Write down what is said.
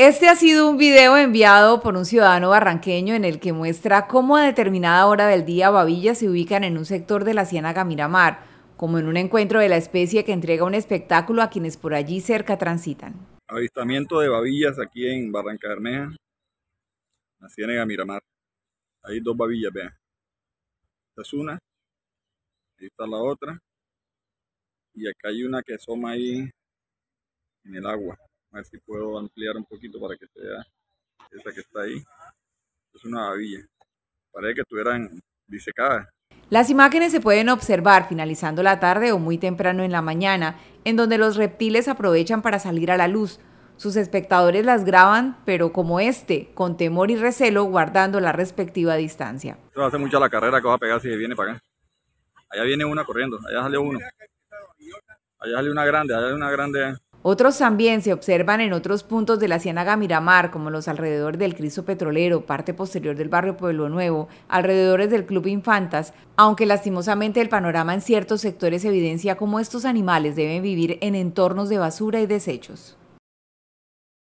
Este ha sido un video enviado por un ciudadano barranqueño en el que muestra cómo a determinada hora del día babillas se ubican en un sector de la Ciénaga Miramar, como en un encuentro de la especie que entrega un espectáculo a quienes por allí cerca transitan. Avistamiento de babillas aquí en Barranca la Ciénaga Miramar. Hay dos babillas, vean. Esta es una, ahí está la otra, y acá hay una que asoma ahí en el agua. A ver si puedo ampliar un poquito para que se vea esa que está ahí. Es una maravilla Parece que estuvieran disecadas. Las imágenes se pueden observar finalizando la tarde o muy temprano en la mañana, en donde los reptiles aprovechan para salir a la luz. Sus espectadores las graban, pero como este, con temor y recelo, guardando la respectiva distancia. Esto hace mucha la carrera que va a pegar si viene para acá. Allá viene una corriendo, allá salió uno. Allá salió una grande, allá salió una grande. Otros también se observan en otros puntos de la Ciénaga Miramar, como los alrededores del Cristo Petrolero, parte posterior del barrio Pueblo Nuevo, alrededores del Club Infantas, aunque lastimosamente el panorama en ciertos sectores evidencia cómo estos animales deben vivir en entornos de basura y desechos.